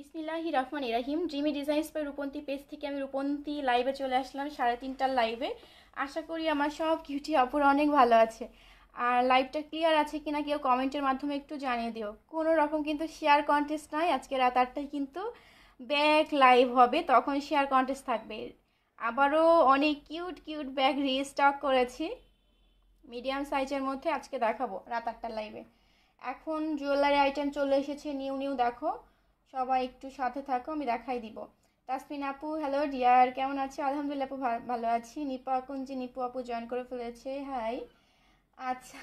বিসমিল্লাহ রহমান ইরাহিম dreamy designs by Rupanti page থেকে আমি রূপন্তী লাইভে চলে আসলাম সাড়ে তিনটার লাইভে আশা করি আমার সব কিউটি অপর অনেক ভালো আছে আর লাইভটা ক্লিয়ার আছে কিনা কেউ কমেন্টের মাধ্যমে একটু জানিয়ে দিও কোনো রকম কিন্তু শেয়ার কন্টেস্ট নয় আজকে রাত আটটায় কিন্তু ব্যাক লাইভ হবে তখন শেয়ার কন্টেস্ট থাকবে আবারও অনেক কিউট কিউট ব্যাগ রিস্টক করেছি মিডিয়াম সাইজের মধ্যে আজকে দেখাবো রাত আটটার লাইভে এখন জুয়েলারি আইটেম চলে এসেছে নিউ নিউ দেখো সবাই একটু সাথে থাকো আমি দেখাই দিব তাসমিন আপু হ্যালো ডিয়ার কেমন আছে আলহামদুলিল্লাহ আপু ভালো আছি নিপু যে নিপু আপু জয়েন করে ফেলেছে হাই আচ্ছা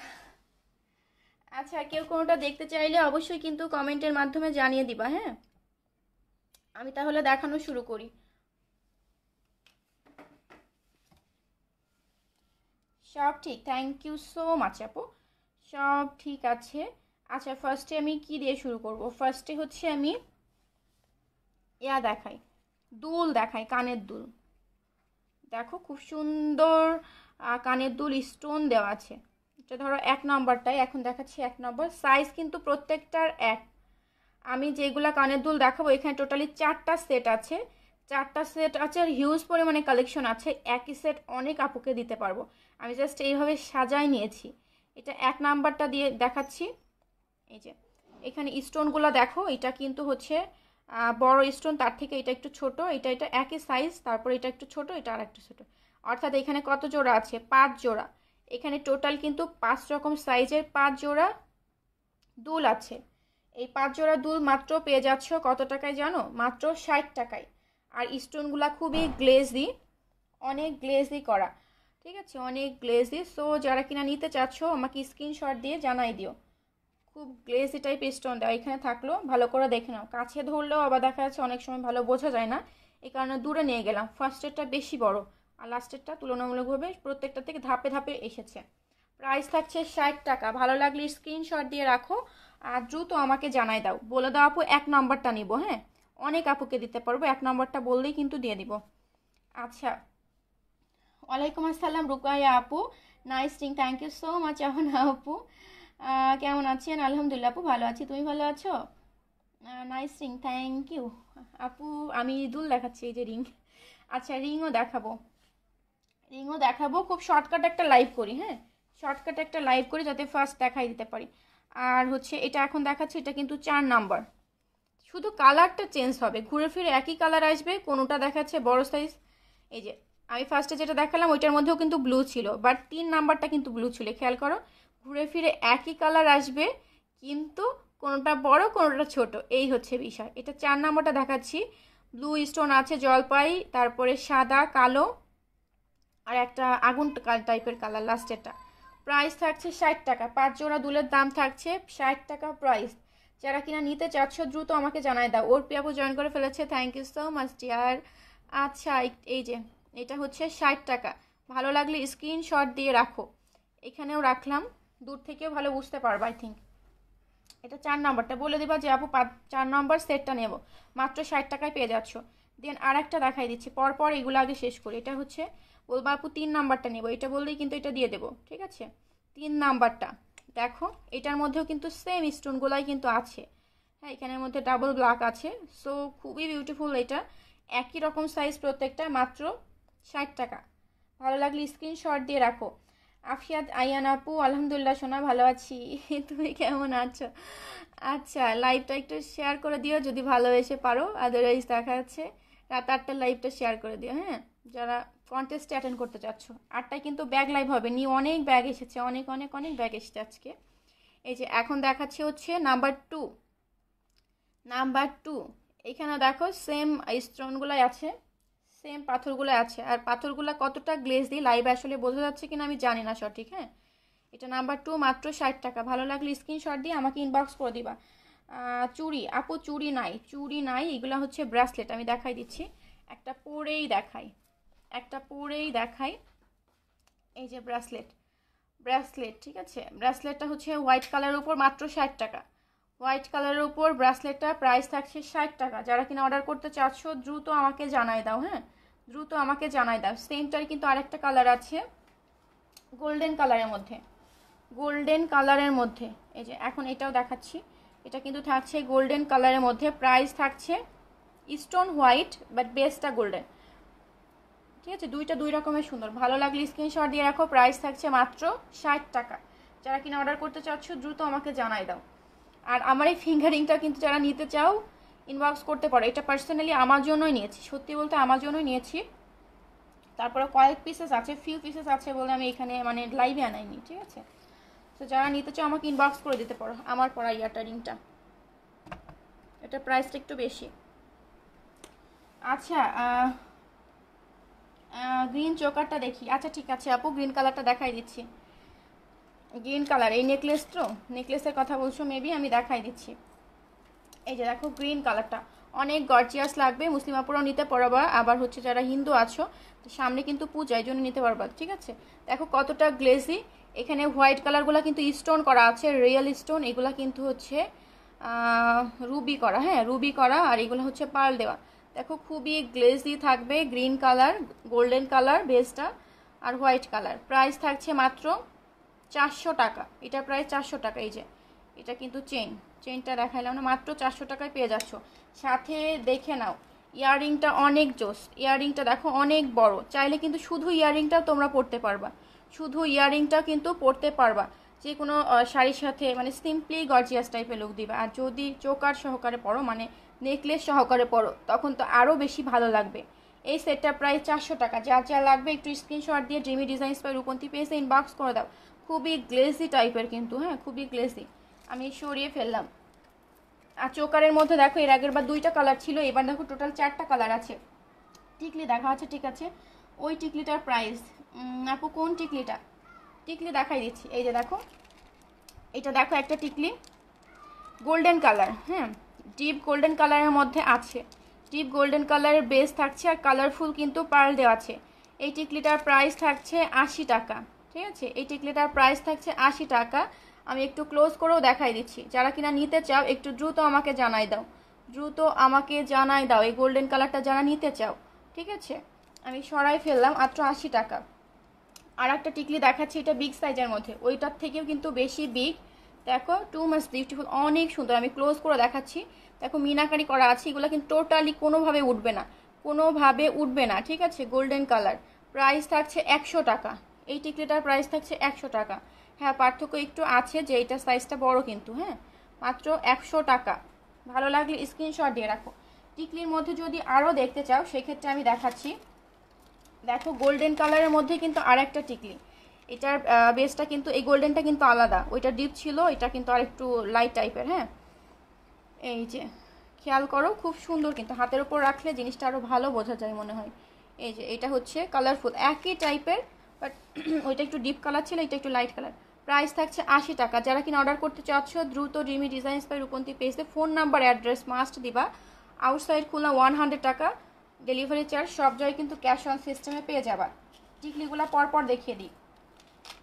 আচ্ছা কেউ কোনোটা দেখতে চাইলে অবশ্যই কিন্তু কমেন্টের মাধ্যমে জানিয়ে দিবা হ্যাঁ আমি তাহলে দেখানো শুরু করি সব ঠিক থ্যাংক ইউ সো মাচ আপু সব ঠিক আছে আচ্ছা ফার্স্টে আমি কি দিয়ে শুরু করব ফার্স্টে হচ্ছে আমি ইয়া দেখাই দুল দেখাই কানের দুল দেখো খুব সুন্দর কানের দুল স্টোন দেওয়া আছে এটা ধরো এক নম্বরটাই এখন দেখাচ্ছি এক নম্বর সাইজ কিন্তু প্রত্যেকটার এক আমি যেগুলো কানের দুল দেখাবো এখানে টোটালি চারটা সেট আছে চারটা সেট আছে আর হিউজ পরিমাণে কালেকশন আছে একই সেট অনেক আপুকে দিতে পারবো আমি জাস্ট এইভাবে সাজাই নিয়েছি এটা এক নাম্বারটা দিয়ে দেখাচ্ছি এই যে এখানে স্টোনগুলো দেখো এটা কিন্তু হচ্ছে বড় স্টোন তার থেকে এটা একটু ছোট এটা এটা একই সাইজ তারপর এটা একটু ছোট এটা আর একটু ছোটো অর্থাৎ এখানে কত জোড়া আছে পাঁচ জোড়া এখানে টোটাল কিন্তু পাঁচ রকম সাইজের পাঁচ জোড়া দুল আছে এই পাঁচ জোড়া দুল মাত্র পেয়ে যাচ্ছ কত টাকায় জানো মাত্র ষাট টাকায় আর স্টোনগুলা খুবই গ্লেজি অনেক গ্লেজি করা ঠিক আছে অনেক গ্লেজি সো যারা কিনা নিতে চাচ্ছ আমাকে স্ক্রিনশট দিয়ে জানাই দিও খুব গ্লেজি টাইপ স্টোনটা এখানে থাকলো ভালো করে দেখে নাও কাছে ধরলেও আবার দেখা যাচ্ছে অনেক সময় ভালো বোঝা যায় না এই কারণে দূরে নিয়ে গেলাম ফার্স্টেরটা বেশি বড় আর লাস্টেরটা তুলনামূলকভাবে প্রত্যেকটা থেকে ধাপে ধাপে এসেছে প্রাইস থাকছে ষাট টাকা ভালো লাগলে স্ক্রিনশট দিয়ে রাখো আর দ্রুত আমাকে জানাই দাও বলে দাও আপু এক নম্বরটা নিব হ্যাঁ অনেক আপুকে দিতে পারবো এক নম্বরটা বললেই কিন্তু দিয়ে দিব আচ্ছা ওয়ালাইকুম আসসালাম রুকাইয়া আপু nice thing thank you so much Ahna আপু কেমন আছেন আলহামদুলিল্লাহ আপু ভালো আছি তুমি ভালো আছো নাইস রিং থ্যাংক ইউ আপু আমি দুল দেখাচ্ছি এই যে রিং আচ্ছা রিংও দেখাবো রিংও দেখাবো খুব শর্টকাট একটা লাইভ করি হ্যাঁ শর্টকাট একটা লাইভ করি যাতে ফার্স্ট দেখাই দিতে পারি আর হচ্ছে এটা এখন দেখাচ্ছি এটা কিন্তু চার নাম্বার শুধু কালারটা চেঞ্জ হবে ঘুরে ফিরে একই কালার আসবে কোনোটা দেখাচ্ছে বড় সাইজ এই যে আমি ফার্স্টে যেটা দেখালাম ওইটার মধ্যেও কিন্তু ব্লু ছিল বাট তিন নাম্বারটা কিন্তু ব্লু ছিল খেয়াল করো ঘুরে ফিরে একই কালার আসবে কিন্তু কোনোটা বড় কোনোটা ছোট এই হচ্ছে বিষয় এটা চার নম্বরটা দেখাচ্ছি ব্লু স্টোন আছে জলপাই তারপরে সাদা কালো আর একটা আগুন টাইপের কালার লাস্টেরটা প্রাইস থাকছে ষাট টাকা পাঁচ জোড়া দুলের দাম থাকছে ষাট টাকা প্রাইস যারা কিনা নিতে চাচ্ছ দ্রুত আমাকে জানায় দাও ওর পিয়াপু জয়েন করে ফেলেছে thank you so much dear আচ্ছা এই যে এটা হচ্ছে ষাট টাকা ভালো লাগলে স্ক্রিনশট দিয়ে রাখো এখানেও রাখলাম দূর থেকেও ভালো বুঝতে পারবো আই থিঙ্ক এটা চার নম্বরটা বলে দিবা যে আপু চার নম্বর সেটটা নেব মাত্র ষাট টাকায় পেয়ে যাচ্ছ দেন আর একটা দেখাই দিচ্ছি পরপর এগুলো আগে শেষ করি এটা হচ্ছে বলবো আপু তিন নাম্বারটা নেব এটা বললেই কিন্তু এটা দিয়ে দেবো ঠিক আছে তিন নাম্বারটা দেখো এটার মধ্যেও কিন্তু সেম স্টোনগুলাই কিন্তু আছে হ্যাঁ এখানের মধ্যে ডাবল ব্ল্যাক আছে সো খুবই বিউটিফুল এটা একই রকম সাইজ প্রত্যেকটা মাত্র ষাট টাকা ভালো লাগলে স্ক্রিনশট দিয়ে রাখো আফিয়াত আয়ান আপু আলহামদুলিল্লাহ শোনা ভালো আছি তুমি কেমন আছো আচ্ছা লাইভটা একটু শেয়ার করে দিও যদি ভালোবেসে পারো আদারওয়াইজ দেখা যাচ্ছে রাত আটটার লাইভটা শেয়ার করে দিও হ্যাঁ যারা কন্টেস্টে অ্যাটেন্ড করতে চাচ্ছ আটটায় কিন্তু ব্যাগ লাইভ হবে নিয়ে অনেক ব্যাগ এসেছে অনেক অনেক অনেক ব্যাগ এসেছে আজকে এই যে এখন দেখাচ্ছে হচ্ছে নাম্বার টু নাম্বার টু এখানে দেখো সেম স্টোনগুলোই আছে সেম পাথরগুলো আছে আর পাথরগুলো কতটা গ্লেজ দিই লাইভ আসলে বোঝা যাচ্ছে কিনা আমি জানি না সঠিক হ্যাঁ এটা নাম্বার টু মাত্র ষাট টাকা ভালো লাগলে স্ক্রিনশট দিয়ে আমাকে ইনবক্স করে দিবা চুড়ি আপু চুড়ি নাই চুড়ি নাই এগুলো হচ্ছে ব্রেসলেট আমি দেখাই দিচ্ছি একটা পরেই দেখাই একটা পরেই দেখাই এই যে ব্রেসলেট ব্রেসলেট ঠিক আছে ব্রেসলেটটা হচ্ছে হোয়াইট কালারের উপর মাত্র ষাট টাকা হোয়াইট কালারের উপর ব্রাসলেটটা প্রাইস থাকছে ষাট টাকা যারা কিনা অর্ডার করতে চাচ্ছ দ্রুত আমাকে জানাই দাও হ্যাঁ দ্রুত আমাকে জানাই দাও সেমটার কিন্তু আরেকটা কালার আছে গোল্ডেন কালারের মধ্যে গোল্ডেন কালারের মধ্যে এই যে এখন এটাও দেখাচ্ছি এটা কিন্তু থাকছে গোল্ডেন কালারের মধ্যে প্রাইস থাকছে স্টোন হোয়াইট বাট বেস্টটা গোল্ডেন ঠিক আছে দুইটা দুই রকমের সুন্দর ভালো লাগলে স্ক্রিনশট দিয়ে রাখো প্রাইস থাকছে মাত্র ষাট টাকা যারা কিনা অর্ডার করতে চাচ্ছ দ্রুত আমাকে জানাই দাও আর আমার এই ফিঙ্গারিংটা কিন্তু যারা নিতে চাও ইনবক্স করতে পারো এটা পার্সোনালি আমার জন্যই নিয়েছি সত্যি বলতে আমার জন্যই নিয়েছি তারপরে কয়েক পিসেস আছে ফিউ পিসেস আছে বলে আমি এখানে মানে লাইভে আনাইনি ঠিক আছে তো যারা নিতে চাও আমাকে ইনবক্স করে দিতে পারো আমার পড়া ইয়ারটা রিংটা এটা প্রাইসটা একটু বেশি আচ্ছা গ্রিন চোকারটা দেখি আচ্ছা ঠিক আছে আপু গ্রিন কালারটা দেখাই দিচ্ছি গ্রিন কালার এই নেকলেস তো নেকলেসের কথা বলছো মেবি আমি দেখাই দিচ্ছি এই যে দেখো গ্রিন কালারটা অনেক গর্জিয়াস লাগবে মুসলিমাপুরও নিতে পারবা আবার হচ্ছে যারা হিন্দু আছো সামনে কিন্তু পূজা এই জন্য নিতে পারবা ঠিক আছে দেখো কতটা গ্লেজি এখানে হোয়াইট কালারগুলো কিন্তু স্টোন করা আছে রিয়েল স্টোন এগুলো কিন্তু হচ্ছে রুবি করা হ্যাঁ রুবি করা আর এগুলো হচ্ছে পাল দেওয়া দেখো খুবই গ্লেজি থাকবে গ্রিন কালার গোল্ডেন কালার বেসটা আর হোয়াইট কালার প্রাইস থাকছে মাত্র চারশো টাকা এটা প্রায় চারশো টাকা এই যে এটা কিন্তু চেন চেনটা দেখাইলাম না মাত্র চারশো টাকায় পেয়ে যাচ্ছ সাথে দেখে নাও ইয়াররিংটা অনেক জোস ইয়াররিংটা দেখো অনেক বড় চাইলে কিন্তু শুধু ইয়াররিংটাও তোমরা পড়তে পারবা শুধু ইয়াররিংটা কিন্তু পড়তে পারবা যে কোনো শাড়ির সাথে মানে সিম্পলি গর্জিয়াস টাইপের লুক দিবে আর যদি চোকার সহকারে পরো মানে নেকলেস সহকারে পরো তখন তো আরও বেশি ভালো লাগবে এই সেটটা প্রায় চারশো টাকা যা যা লাগবে একটু স্ক্রিনশট দিয়ে ড্রিমি ডিজাইন্স বা রূপন্থী পেয়েছে ইনবক্স করে দাও খুবই গ্লেসি টাইপের কিন্তু হ্যাঁ খুবই গ্লেসি আমি সরিয়ে ফেললাম আর চোকারের মধ্যে দেখো এর আগের বার দুইটা কালার ছিল এবার দেখো টোটাল চারটা কালার আছে টিকলি দেখা আছে ঠিক আছে ওই টিকলিটার প্রাইস আপু কোন টিকলিটা টিকলি দেখাই দিচ্ছি এই যে দেখো এটা দেখো একটা টিকলি গোল্ডেন কালার হ্যাঁ ডিপ গোল্ডেন কালারের মধ্যে আছে ডিপ গোল্ডেন কালারের বেস থাকছে আর কালারফুল কিন্তু পার্ল দেওয়া আছে এই টিকলিটার প্রাইস থাকছে আশি টাকা ঠিক আছে এই টিকলিটার প্রাইস থাকছে আশি টাকা আমি একটু ক্লোজ করেও দেখাই দিচ্ছি যারা কিনা নিতে চাও একটু দ্রুত আমাকে জানাই দাও দ্রুত আমাকে জানাই দাও এই গোল্ডেন কালারটা যারা নিতে চাও ঠিক আছে আমি সরাই ফেললাম মাত্র আশি টাকা আর একটা টিকলি দেখাচ্ছি এটা বিগ সাইজের মধ্যে ওইটার থেকেও কিন্তু বেশি বিগ দেখো টু মাস বিউটিফুল অনেক সুন্দর আমি ক্লোজ করে দেখাচ্ছি দেখো মিনাকারি করা আছে এগুলো কিন্তু টোটালি কোনোভাবে উঠবে না কোনোভাবে উঠবে না ঠিক আছে গোল্ডেন কালার প্রাইস থাকছে একশো টাকা এই টিকলিটার প্রাইস থাকছে একশো টাকা হ্যাঁ পার্থক্য একটু আছে যে এইটার সাইজটা বড় কিন্তু হ্যাঁ মাত্র একশো টাকা ভালো লাগলে স্ক্রিনশট দিয়ে রাখো টিকলির মধ্যে যদি আরও দেখতে চাও সেক্ষেত্রে আমি দেখাচ্ছি দেখো গোল্ডেন কালারের মধ্যে কিন্তু আর একটা টিকলি এটার বেসটা কিন্তু এই গোল্ডেনটা কিন্তু আলাদা ওইটা ডিপ ছিল এটা কিন্তু আর একটু লাইট টাইপের হ্যাঁ এই যে খেয়াল করো খুব সুন্দর কিন্তু হাতের ওপর রাখলে জিনিসটা আরও ভালো বোঝা যায় মনে হয় এই যে এটা হচ্ছে কালারফুল একই টাইপের বাট ওইটা একটু ডিপ কালার ছিল এটা একটু লাইট কালার প্রাইস থাকছে আশি টাকা যারা কিনা অর্ডার করতে চাচ্ছ দ্রুত রিমি ডিজাইন বাই রূপন্তী পেজে ফোন নাম্বার অ্যাড্রেস মাস্ট দিবা আউটসাইড খোলা ওয়ান হান্ড্রেড টাকা ডেলিভারি চার্জ সব জায়গায় কিন্তু ক্যাশ অন সিস্টেমে পেয়ে যাবা টিকলিগুলো পরপর দেখিয়ে দিই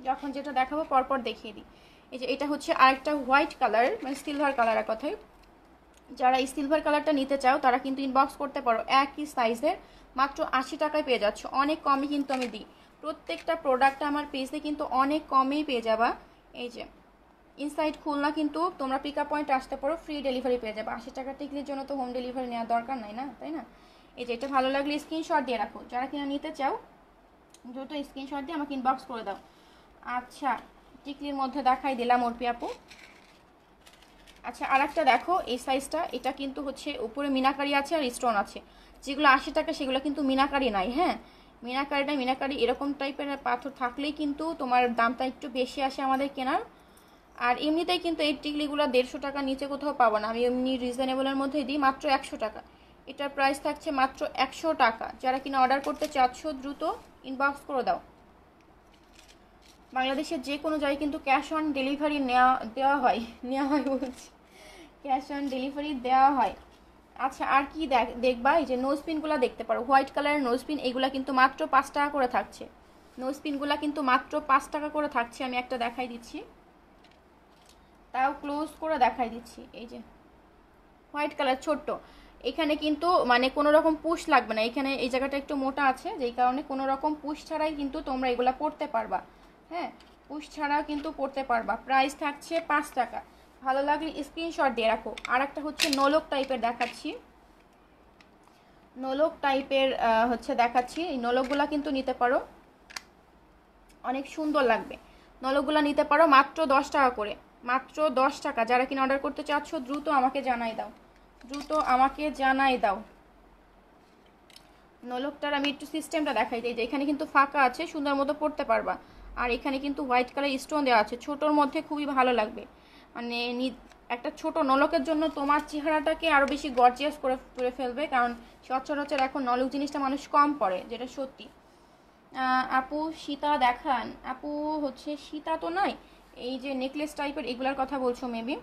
যখন যেটা দেখাবো পরপর দেখিয়ে দিই এই যে এটা হচ্ছে আরেকটা হোয়াইট কালার মানে সিলভার কালারের কথায় যারা এই সিলভার কালারটা নিতে চাও তারা কিন্তু ইনবক্স করতে পারো একই সাইজের মাত্র আশি টাকায় পেয়ে যাচ্ছ অনেক কমই কিন্তু আমি দিই প্রত্যেকটা প্রোডাক্ট আমার পেজে কিন্তু অনেক কমেই পেয়ে যাবা এই যে ইনসাইড খুলনা কিন্তু তোমরা পিক আপ পয়েন্ট আসতে পারো ফ্রি ডেলিভারি পেয়ে যাবে আশি টাকা টিকলির জন্য তো হোম ডেলিভারি নেওয়ার দরকার নাই না তাই না এই যে এটা ভালো লাগলে স্ক্রিনশট দিয়ে রাখো যারা কিনা নিতে চাও দ্রুত স্ক্রিনশট দিয়ে আমাকে ইনবক্স করে দাও আচ্ছা টিকলির মধ্যে দেখাই দিলাম অর্পি আপু আচ্ছা আর একটা দেখো এই সাইজটা এটা কিন্তু হচ্ছে উপরে মিনাকারি আছে আর স্টোন আছে যেগুলো আশি টাকা সেগুলো কিন্তু মিনাকারি নাই হ্যাঁ মিনাকারিটা মিনাকারি এরকম টাইপের পাথর থাকলেই কিন্তু তোমার দামটা একটু বেশি আসে আমাদের কেনার আর এমনিতেই কিন্তু এই টিকলিগুলো দেড়শো টাকা নিচে কোথাও পাবো না আমি এমনি রিজনেবলের মধ্যে দিই মাত্র একশো টাকা এটার প্রাইস থাকছে মাত্র একশো টাকা যারা কিনা অর্ডার করতে চাচ্ছ দ্রুত ইনবক্স করে দাও বাংলাদেশের যে কোনো জায়গায় কিন্তু ক্যাশ অন ডেলিভারি নেওয়া দেওয়া হয় নেওয়া হয় বলছি ক্যাশ অন ডেলিভারি দেওয়া হয় আচ্ছা আর কি দেখবা এই যে নোজ পিনগুলো দেখতে পারো হোয়াইট কালারের নোজ পিন এইগুলো কিন্তু মাত্র পাঁচ টাকা করে থাকছে নোজ পিনগুলো কিন্তু মাত্র পাঁচ টাকা করে থাকছে আমি একটা দেখাই দিচ্ছি তাও ক্লোজ করে দেখাই দিচ্ছি এই যে হোয়াইট কালার ছোট্ট এখানে কিন্তু মানে কোনো রকম পুশ লাগবে না এখানে এই জায়গাটা একটু মোটা আছে যেই কারণে কোনো রকম পুশ ছাড়াই কিন্তু তোমরা এগুলা পড়তে পারবা হ্যাঁ পুশ ছাড়া কিন্তু পড়তে পারবা প্রাইস থাকছে পাঁচ টাকা ভালো লাগলে স্ক্রিনশট দিয়ে রাখো আর একটা হচ্ছে নলক টাইপের দেখাচ্ছি নোলক টাইপের হচ্ছে দেখাচ্ছি এই নোলকগুলা কিন্তু নিতে পারো অনেক সুন্দর লাগবে নলকগুলা নিতে পারো মাত্র দশ টাকা করে মাত্র দশ টাকা যারা কিনা অর্ডার করতে চাচ্ছ দ্রুত আমাকে জানাই দাও দ্রুত আমাকে জানাই দাও নলকটার আমি একটু সিস্টেমটা দেখাই দিই যে এখানে কিন্তু ফাঁকা আছে সুন্দর মতো পড়তে পারবা আর এখানে কিন্তু হোয়াইট কালার স্টোন দেওয়া আছে ছোটোর মধ্যে খুবই ভালো লাগবে মানে একটা ছোট নলকের জন্য তোমার চেহারাটাকে আরও বেশি গর্জিয়াস করে তুলে ফেলবে কারণ সচরাচর এখন নলক জিনিসটা মানুষ কম পড়ে যেটা সত্যি আপু সীতা দেখান আপু হচ্ছে সীতা তো নয় এই যে নেকলেস টাইপের এগুলার কথা বলছো মেবি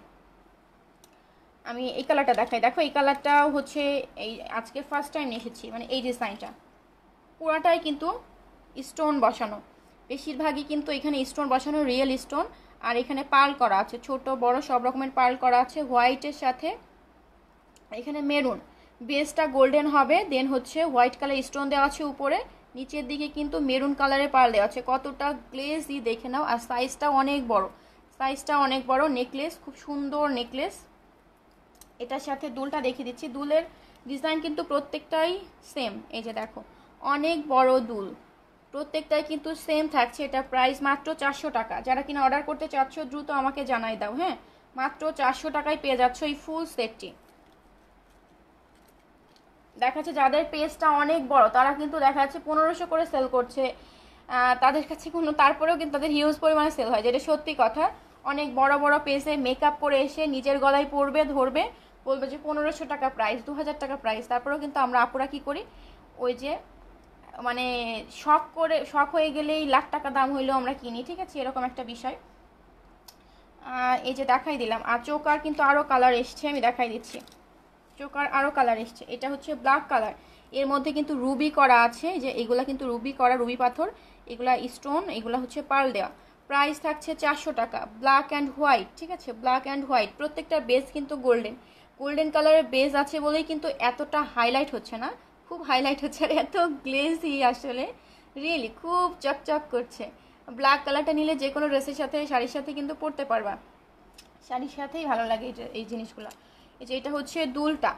আমি এই কালারটা দেখাই দেখো এই কালারটাও হচ্ছে এই আজকে ফার্স্ট টাইম এসেছি মানে এই যে সাইনটা পুরাটাই কিন্তু স্টোন বসানো বেশিরভাগই কিন্তু এখানে স্টোন বসানো রিয়েল স্টোন আর এখানে পাল করা আছে ছোট বড় সব রকমের পাল করা আছে হোয়াইটের সাথে এখানে মেরুন বেসটা গোল্ডেন হবে দেন হচ্ছে হোয়াইট কালার স্টোন দেওয়া আছে উপরে নিচের দিকে কিন্তু মেরুন কালারে পাল দেওয়া আছে কতটা গ্লেস দিয়ে দেখে নাও আর সাইজটা অনেক বড় সাইজটা অনেক বড় নেকলেস খুব সুন্দর নেকলেস এটার সাথে দুলটা দেখিয়ে দিচ্ছি দুলের ডিজাইন কিন্তু প্রত্যেকটাই সেম এই যে দেখো অনেক বড় দুল প্রত্যেকটাই কিন্তু সেম থাকছে এটা প্রাইস মাত্র চারশো টাকা যারা কিনা অর্ডার করতে চাচ্ছ দ্রুত আমাকে জানাই দাও হ্যাঁ মাত্র চারশো টাকায় পেয়ে যাচ্ছ এই ফুল সেটটি দেখা যাচ্ছে যাদের পেজটা অনেক বড় তারা কিন্তু দেখা যাচ্ছে পনেরোশো করে সেল করছে তাদের কাছে কোনো তারপরেও কিন্তু তাদের হিউজ পরিমাণে সেল হয় যেটা সত্যি কথা অনেক বড় বড় পেজে মেকআপ করে এসে নিজের গলায় পরবে ধরবে বলবে যে পনেরোশো টাকা প্রাইস দু হাজার টাকা প্রাইস তারপরেও কিন্তু আমরা আপুরা কি করি ওই যে মানে শখ করে শখ হয়ে গেলেই লাখ টাকা দাম হইলেও আমরা কিনি ঠিক আছে এরকম একটা বিষয় এই যে দেখাই দিলাম আর চোকার কিন্তু আরও কালার এসছে আমি দেখাই দিচ্ছি চোকার আরও কালার এসছে এটা হচ্ছে ব্ল্যাক কালার এর মধ্যে কিন্তু রুবি করা আছে যে এগুলা কিন্তু রুবি করা রুবি পাথর এগুলা স্টোন এগুলা হচ্ছে পাল দেওয়া প্রাইস থাকছে চারশো টাকা ব্ল্যাক অ্যান্ড হোয়াইট ঠিক আছে ব্ল্যাক অ্যান্ড হোয়াইট প্রত্যেকটা বেস কিন্তু গোল্ডেন গোল্ডেন কালারের বেস আছে বলেই কিন্তু এতটা হাইলাইট হচ্ছে না খুব হাইলাইট হচ্ছে আর এত গ্লেজি আসলে রিয়েলি খুব চকচক করছে ব্ল্যাক কালারটা নিলে যে কোনো ড্রেসের সাথে শাড়ির সাথে কিন্তু পরতে পারবা শাড়ির সাথেই ভালো লাগে এই জিনিসগুলো এই যে এটা হচ্ছে দুলটা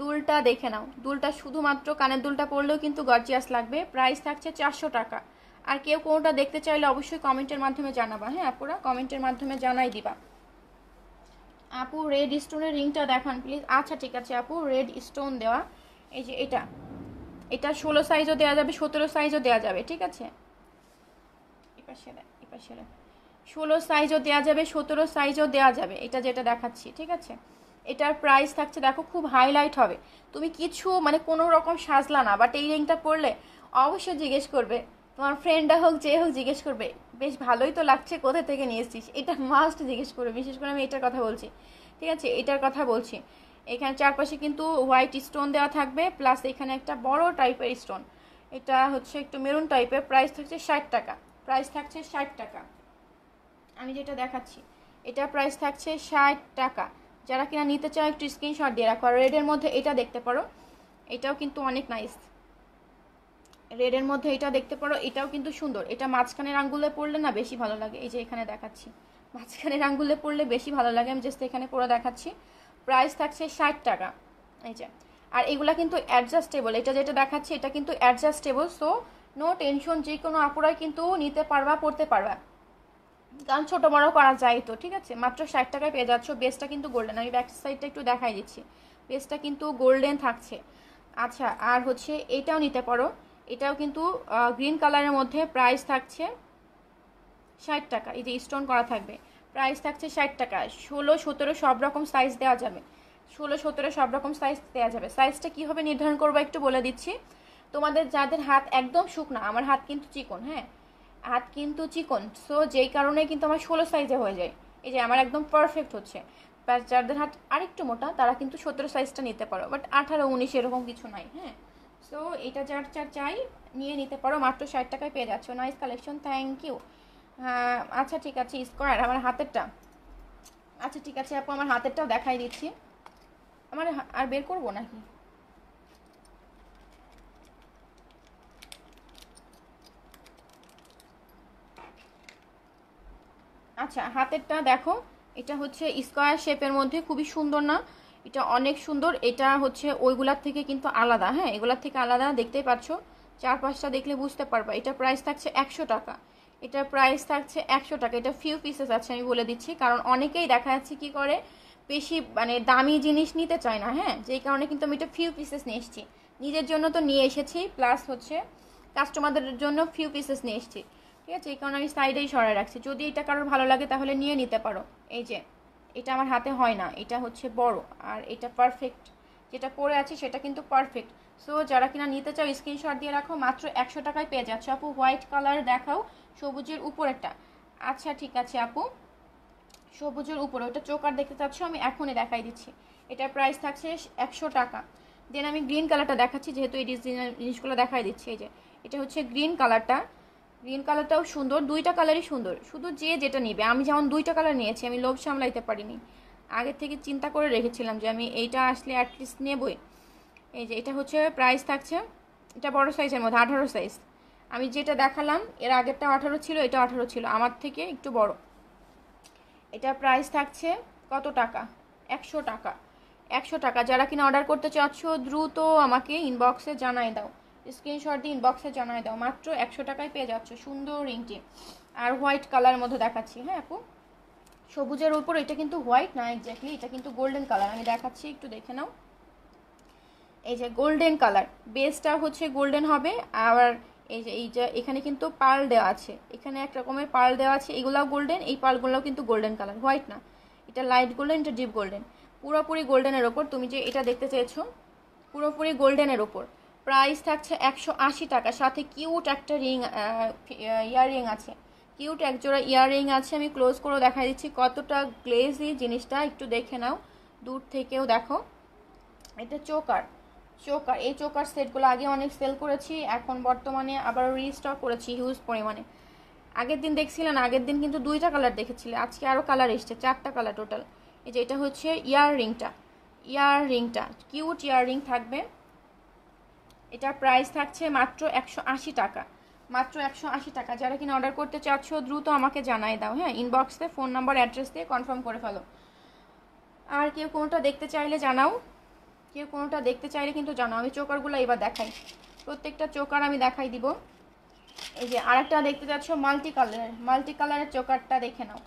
দুলটা দেখে নাও দুলটা শুধুমাত্র কানের দুলটা পরলেও কিন্তু গর্জিয়াস লাগবে প্রাইস থাকছে চারশো টাকা আর কেউ কোনোটা দেখতে চাইলে অবশ্যই কমেন্টের মাধ্যমে জানাবা হ্যাঁ আপুরা কমেন্টের মাধ্যমে জানাই দিবা আপু রেড স্টোনের রিংটা দেখান প্লিজ আচ্ছা ঠিক আছে আপু রেড স্টোন দেওয়া এই যে এটা এটা ষোলো সাইজও দেওয়া যাবে সতেরো সাইজও দেওয়া যাবে ঠিক আছে এপাশে এপাশে ষোলো সাইজও দেওয়া যাবে সতেরো সাইজও দেওয়া যাবে এটা যেটা দেখাচ্ছি ঠিক আছে এটার প্রাইস থাকছে দেখো খুব হাইলাইট হবে তুমি কিছু মানে কোনো রকম সাজলা না বাট এই রিংটা পরলে অবশ্যই জিজ্ঞেস করবে তোমার ফ্রেন্ডরা হোক যে হোক জিজ্ঞেস করবে বেশ ভালোই তো লাগছে কোথা থেকে নিয়ে এসেছিস এটা মাস্ট জিজ্ঞেস করবে বিশেষ করে আমি এটার কথা বলছি ঠিক আছে এটার কথা বলছি এখানে চারপাশে কিন্তু হোয়াইট স্টোন দেওয়া থাকবে প্লাস এখানে একটা বড় টাইপের স্টোন এটা হচ্ছে একটু মেরুন টাইপের প্রাইস থাকছে ষাট টাকা প্রাইস থাকছে ষাট টাকা আমি যেটা দেখাচ্ছি এটা প্রাইস থাকছে ষাট টাকা যারা কিনা নিতে চাও একটু স্ক্রিনশট দিয়ে রাখো আর রেডের মধ্যে এটা দেখতে পারো এটাও কিন্তু অনেক নাইস রেডের মধ্যে এটা দেখতে পারো এটাও কিন্তু সুন্দর এটা মাঝখানের আঙ্গুলে পড়লে না বেশি ভালো লাগে এই যে এখানে দেখাচ্ছি মাঝখানের আঙ্গুলে পড়লে বেশি ভালো লাগে আমি জাস্ট এখানে পরে দেখাচ্ছি প্রাইস থাকছে ষাট টাকা এই যে আর এগুলা কিন্তু অ্যাডজাস্টেবল এটা যেটা দেখাচ্ছে এটা কিন্তু অ্যাডজাস্টেবল সো নো টেনশন যে কোনো আপুরাই কিন্তু নিতে পারবা পড়তে পারবা কারণ ছোটো বড়ো করা যায় তো ঠিক আছে মাত্র ষাট টাকায় পেয়ে যাচ্ছ বেসটা কিন্তু গোল্ডেন আমি ব্যাক সাইডটা একটু দেখাই দিচ্ছি বেসটা কিন্তু গোল্ডেন থাকছে আচ্ছা আর হচ্ছে এটাও নিতে পারো এটাও কিন্তু গ্রিন কালারের মধ্যে প্রাইস থাকছে ষাট টাকা এই যে স্টোন করা থাকবে প্রাইস থাকছে ষাট টাকা ষোলো সতেরো সব রকম সাইজ দেওয়া যাবে ষোলো সতেরো সব রকম সাইজ দেওয়া যাবে সাইজটা কীভাবে নির্ধারণ করবো একটু বলে দিচ্ছি তোমাদের যাদের হাত একদম শুকনা আমার হাত কিন্তু চিকন হ্যাঁ হাত কিন্তু চিকন সো যেই কারণে কিন্তু আমার ষোলো সাইজে হয়ে যায় এই যে আমার একদম পারফেক্ট হচ্ছে যাদের হাত আরেকটু মোটা তারা কিন্তু সতেরো সাইজটা নিতে পারো বাট আঠারো উনিশ এরকম কিছু নাই হ্যাঁ সো এটা যার চার চাই নিয়ে নিতে পারো মাত্র ষাট টাকায় পেয়ে যাচ্ছ নাইস কালেকশন থ্যাংক ইউ হ্যাঁ, আচ্ছা ঠিক আছে স্কোয়ার আমার হাতেরটা আচ্ছা ঠিক আছে আপু আমার হাতেরটাও দেখাই দিচ্ছি আমার আর বের করবো নাকি আচ্ছা হাতেরটা দেখো এটা হচ্ছে স্কোয়ার শেপের মধ্যে খুবই সুন্দর না এটা অনেক সুন্দর এটা হচ্ছে ওইগুলার থেকে কিন্তু আলাদা হ্যাঁ এগুলার থেকে আলাদা দেখতেই পাচ্ছ চার পাঁচটা দেখলে বুঝতে পারবা এটা প্রাইস থাকছে একশো টাকা এটার প্রাইস থাকছে একশো টাকা এটা ফিউ পিসেস আছে আমি বলে দিচ্ছি কারণ অনেকেই দেখা যাচ্ছে কি করে বেশি মানে দামি জিনিস নিতে চায় না হ্যাঁ যেই কারণে কিন্তু আমি এটা ফিউ পিসেস নিয়ে এসেছি নিজের জন্য তো নিয়ে এসেছি প্লাস হচ্ছে কাস্টমারদের জন্য ফিউ পিসেস নিয়ে এসেছি ঠিক আছে এই কারণে আমি সাইডেই সরাই রাখছি যদি এটা কারোর ভালো লাগে তাহলে নিয়ে নিতে পারো এই যে এটা আমার হাতে হয় না এটা হচ্ছে বড় আর এটা পারফেক্ট যেটা পরে আছে সেটা কিন্তু পারফেক্ট সো যারা কিনা নিতে চাও স্ক্রিনশট দিয়ে রাখো মাত্র একশো টাকায় পেয়ে যাচ্ছ আপু হোয়াইট কালার দেখাও সবুজের উপরেরটা আচ্ছা ঠিক আছে আপু সবুজের উপরে ওটা চোকার দেখতে চাচ্ছ আমি এখনই দেখাই দিচ্ছি এটার প্রাইস থাকছে একশো টাকা দেন আমি গ্রিন কালারটা দেখাচ্ছি যেহেতু এই ডিজাইনের জিনিসগুলো দেখাই দিচ্ছি এই যে এটা হচ্ছে গ্রিন কালারটা গ্রিন কালারটাও সুন্দর দুইটা কালারই সুন্দর শুধু যে যেটা নেবে আমি যেমন দুইটা কালার নিয়েছি আমি লোভ সামলাইতে পারিনি আগের থেকে চিন্তা করে রেখেছিলাম যে আমি এইটা আসলে অ্যাটলিস্ট নেবই এই যে এটা হচ্ছে প্রাইস থাকছে এটা বড় সাইজের মধ্যে আঠারো সাইজ আমি যেটা দেখালাম এর আগেরটা আঠারো ছিল এটা আঠারো ছিল আমার থেকে একটু বড় এটা প্রাইস থাকছে কত টাকা একশো টাকা একশো টাকা যারা কিনা অর্ডার করতে চাচ্ছ দ্রুত আমাকে ইনবক্সে জানায় দাও স্ক্রিনশট দিয়ে ইনবক্সে জানাই দাও মাত্র একশো টাকায় পেয়ে যাচ্ছ সুন্দর রিংটি আর হোয়াইট কালার মধ্যে দেখাচ্ছি হ্যাঁ আপু সবুজের উপর এটা কিন্তু হোয়াইট না এক্স্যাক্টলি এটা কিন্তু গোল্ডেন কালার আমি দেখাচ্ছি একটু দেখে নাও এই যে গোল্ডেন কালার বেসটা হচ্ছে গোল্ডেন হবে আর এই যে এই যে এখানে কিন্তু পার্ল দেওয়া আছে এখানে এক রকমের পার্ল দেওয়া আছে এগুলাও গোল্ডেন এই পার্লগুলোও কিন্তু গোল্ডেন কালার হোয়াইট না এটা লাইট গোল্ডেন এটা ডিপ গোল্ডেন পুরোপুরি গোল্ডেনের ওপর তুমি যে এটা দেখতে চেয়েছো পুরোপুরি গোল্ডেনের ওপর প্রাইস থাকছে একশো আশি টাকা সাথে কিউট একটা রিং ইয়াররিং আছে কিউট একজোড়া ইয়াররিং আছে আমি ক্লোজ করেও দেখা দিচ্ছি কতটা গ্লেজি জিনিসটা একটু দেখে নাও দূর থেকেও দেখো এটা চোকার চোকার এই চোকার সেটগুলো আগে অনেক সেল করেছি এখন বর্তমানে আবার রিস্টক করেছি হিউজ পরিমাণে আগের দিন দেখছিলেন আগের দিন কিন্তু দুইটা কালার দেখেছিলে আজকে আরও কালার এসছে চারটা কালার টোটাল এই যে এটা হচ্ছে ইয়ার রিংটা ইয়ার রিংটা কিউট ইয়ার রিং থাকবে এটার প্রাইস থাকছে মাত্র একশো আশি টাকা মাত্র একশো আশি টাকা যারা কিনা অর্ডার করতে চাচ্ছ দ্রুত আমাকে জানাই দাও হ্যাঁ ইনবক্সে ফোন নাম্বার অ্যাড্রেস দিয়ে কনফার্ম করে ফেলো আর কেউ কোনোটা দেখতে চাইলে জানাও কেউ কোনোটা দেখতে চাইলে কিন্তু জানো আমি চোকারগুলো এবার দেখাই প্রত্যেকটা চোকার আমি দেখাই দিব এই যে আরেকটা দেখতে যাচ্ছ মাল্টি কালারের মাল্টি কালারের চোকারটা দেখে নাও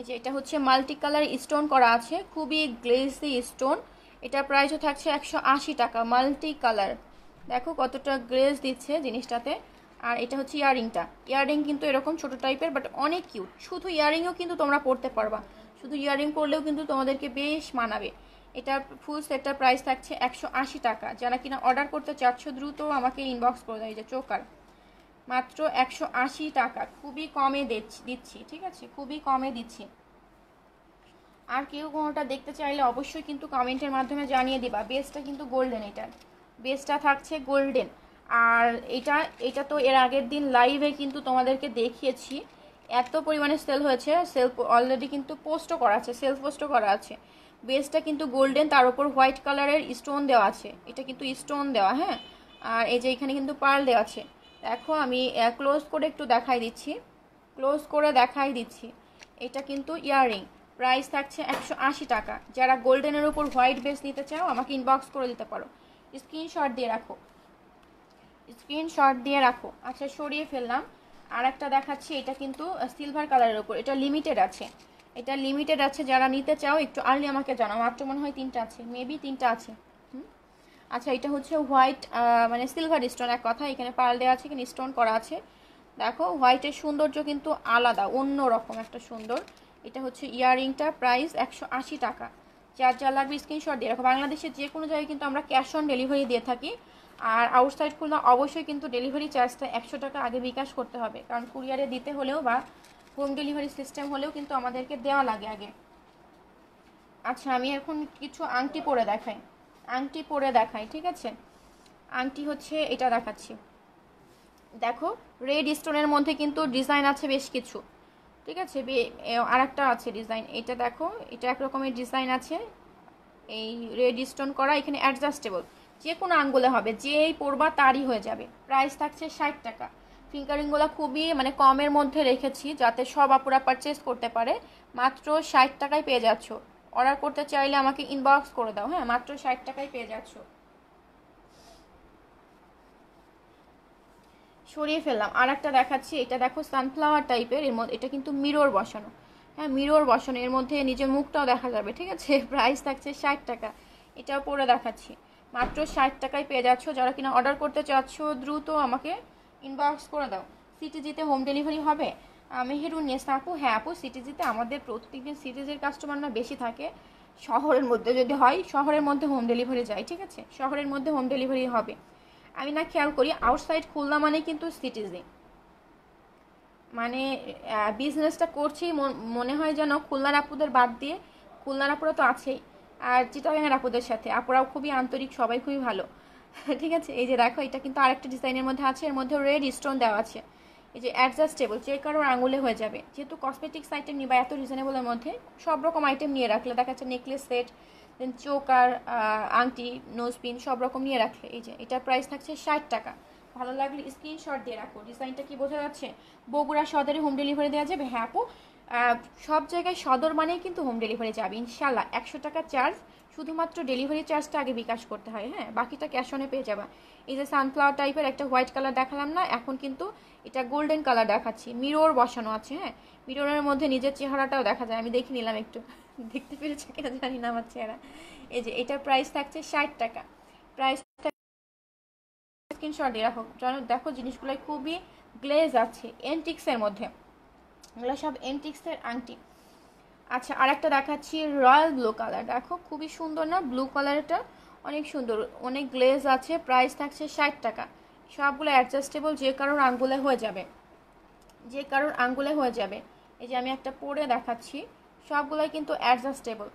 এই যে এটা হচ্ছে মাল্টি কালার স্টোন করা আছে খুবই গ্লেসি স্টোন এটা প্রাইসও থাকছে একশো টাকা মাল্টি কালার দেখো কতটা গ্লেস দিচ্ছে জিনিসটাতে আর এটা হচ্ছে ইয়াররিংটা ইয়াররিং কিন্তু এরকম ছোট টাইপের বাট অনেক কিউট শুধু ইয়াররিংও কিন্তু তোমরা পড়তে পারবা শুধু ইয়াররিং পরলেও কিন্তু তোমাদেরকে বেশ মানাবে এটার ফুল সেটটার প্রাইস থাকছে একশো আশি টাকা যারা কিনা অর্ডার করতে চাচ্ছ দ্রুত আমাকে ইনবক্স করে দেয় যে চোকার মাত্র একশো আশি টাকা খুবই কমে দিচ্ছি ঠিক আছে খুবই কমে দিচ্ছি আর কেউ কোনোটা দেখতে চাইলে অবশ্যই কিন্তু কমেন্টের মাধ্যমে জানিয়ে দিবা বেসটা কিন্তু গোল্ডেন এটার বেসটা থাকছে গোল্ডেন আর এটা এটা তো এর আগের দিন লাইভে কিন্তু তোমাদেরকে দেখিয়েছি এত পরিমাণে সেল হয়েছে সেল অলরেডি কিন্তু পোস্টও করা আছে সেল পোস্টও করা আছে বেসটা কিন্তু গোল্ডেন তার উপর হোয়াইট কালারের স্টোন দেওয়া আছে এটা কিন্তু স্টোন দেওয়া হ্যাঁ আর এই যে এখানে কিন্তু পার্ল দেওয়া আছে দেখো আমি ক্লোজ করে একটু দেখাই দিচ্ছি ক্লোজ করে দেখাই দিচ্ছি এটা কিন্তু ইয়াররিং প্রাইস থাকছে একশো টাকা যারা গোল্ডেনের উপর হোয়াইট বেস নিতে চাও আমাকে ইনবক্স করে দিতে পারো স্ক্রিনশট দিয়ে রাখো স্ক্রিনশট দিয়ে রাখো আচ্ছা সরিয়ে ফেললাম আর একটা দেখাচ্ছি এটা কিন্তু সিলভার কালারের উপর এটা লিমিটেড আছে এটা লিমিটেড আছে যারা নিতে চাও একটু আর্লি আমাকে জানাও মাত্র মনে হয় তিনটা আছে মেবি তিনটা আছে আচ্ছা এটা হচ্ছে হোয়াইট মানে সিলভার স্টোন এক কথা এখানে পাল দেওয়া আছে এখানে স্টোন করা আছে দেখো হোয়াইটের সৌন্দর্য কিন্তু আলাদা অন্য রকম একটা সুন্দর এটা হচ্ছে ইয়াররিংটা প্রাইস একশো আশি টাকা যার যা লাগবে স্ক্রিনশট দিয়ে রাখো বাংলাদেশের যে কোনো জায়গায় কিন্তু আমরা ক্যাশ অন ডেলিভারি দিয়ে থাকি আর আউটসাইড খুলনা অবশ্যই কিন্তু ডেলিভারি চার্জটা একশো টাকা আগে বিকাশ করতে হবে কারণ কুরিয়ারে দিতে হলেও বা হোম ডেলিভারি সিস্টেম হলেও কিন্তু আমাদেরকে দেওয়া লাগে আগে আচ্ছা আমি এখন কিছু আংটি পরে দেখাই আংটি পরে দেখাই ঠিক আছে আংটি হচ্ছে এটা দেখাচ্ছি দেখো রেড স্টোনের মধ্যে কিন্তু ডিজাইন আছে বেশ কিছু ঠিক আছে আর একটা আছে ডিজাইন এটা দেখো এটা একরকমের ডিজাইন আছে এই রেড স্টোন করা এখানে অ্যাডজাস্টেবল যে কোনো আঙ্গুলে হবে যেই পরবা তারই হয়ে যাবে প্রাইস থাকছে ষাট টাকা ফিঙ্গারিংগুলো খুবই মানে কমের মধ্যে রেখেছি যাতে সব আপুরা পারচেস করতে পারে মাত্র ষাট টাকায় পেয়ে যাচ্ছ অর্ডার করতে চাইলে আমাকে ইনবক্স করে দাও হ্যাঁ মাত্র ষাট টাকায় পেয়ে যাচ্ছ সরিয়ে ফেললাম আর একটা দেখাচ্ছি এটা দেখো সানফ্লাওয়ার টাইপের এর মধ্যে এটা কিন্তু মিরর বসানো হ্যাঁ মিরর বসানো এর মধ্যে নিজের মুখটাও দেখা যাবে ঠিক আছে প্রাইস থাকছে ষাট টাকা এটাও পরে দেখাচ্ছি মাত্র ষাট টাকায় পেয়ে যাচ্ছ যারা কিনা অর্ডার করতে চাচ্ছ দ্রুত আমাকে ইনবক্স করে দাও সিটিজিতে হোম ডেলিভারি হবে হেরু নেসা আপু হ্যাঁ আপু সিটিজিতে আমাদের প্রত্যেকদিন সিটিজির কাস্টমার কাস্টমাররা বেশি থাকে শহরের মধ্যে যদি হয় শহরের মধ্যে হোম ডেলিভারি যায় ঠিক আছে শহরের মধ্যে হোম ডেলিভারি হবে আমি না খেয়াল করি আউটসাইড খুলনা মানে কিন্তু সিটিজি মানে বিজনেসটা করছি মনে হয় যেন খুলনার আপুদের বাদ দিয়ে খুলনার আপুরা তো আছেই আর চিটাগাঙের আপুদের সাথে আপুরাও খুবই আন্তরিক সবাই খুবই ভালো ঠিক আছে এই যে দেখো এটা কিন্তু আরেকটা ডিজাইনের মধ্যে আছে এর মধ্যে রেড স্টোন দেওয়া আছে এই যে অ্যাডজাস্টেবল যে কারোর আঙুলে হয়ে যাবে যেহেতু কসমেটিক্স আইটেম নিবা এত রিজনেবলের মধ্যে সব রকম আইটেম নিয়ে রাখলে দেখা যাচ্ছে নেকলেস সেট দেন চোকার আংটি নোজপিন সব রকম নিয়ে রাখলে এই যে এটার প্রাইস থাকছে ষাট টাকা ভালো লাগলে স্ক্রিনশট দিয়ে রাখো ডিজাইনটা কি বোঝা যাচ্ছে বগুড়া সদরে হোম ডেলিভারি দেওয়া যাবে হ্যাঁ আপু সব জায়গায় সদর মানেই কিন্তু হোম ডেলিভারি যাবে ইনশাল্লাহ একশো টাকা চার্জ শুধুমাত্র ডেলিভারি চার্জটা আগে বিকাশ করতে হয় হ্যাঁ বাকিটা ক্যাশ অনে পেয়ে যাবা এই যে সানফ্লাওয়ার টাইপের একটা হোয়াইট কালার দেখালাম না এখন কিন্তু এটা গোল্ডেন কালার দেখাচ্ছি মিরর বসানো আছে হ্যাঁ মিররের মধ্যে নিজের চেহারাটাও দেখা যায় আমি দেখে নিলাম একটু দেখতে পেরেছে কিনা জানি না আমার চেহারা এই যে এটার প্রাইস থাকছে ষাট টাকা প্রাইস স্ক্রিনশট দিয়ে রাখো কারণ দেখো জিনিসগুলো খুবই গ্লেজ আছে এন্টিক্সের মধ্যে এগুলো সব এন্টিক্সের আংটি আচ্ছা আর একটা দেখাচ্ছি রয়্যাল ব্লু কালার দেখো খুবই সুন্দর না ব্লু কালারটা অনেক সুন্দর অনেক গ্লেজ আছে প্রাইস থাকছে ষাট টাকা সবগুলো অ্যাডজাস্টেবল যে কারোর আঙ্গুলে হয়ে যাবে যে কারোর আঙ্গুলে হয়ে যাবে এই যে আমি একটা পরে দেখাচ্ছি সবগুলোই কিন্তু অ্যাডজাস্টেবল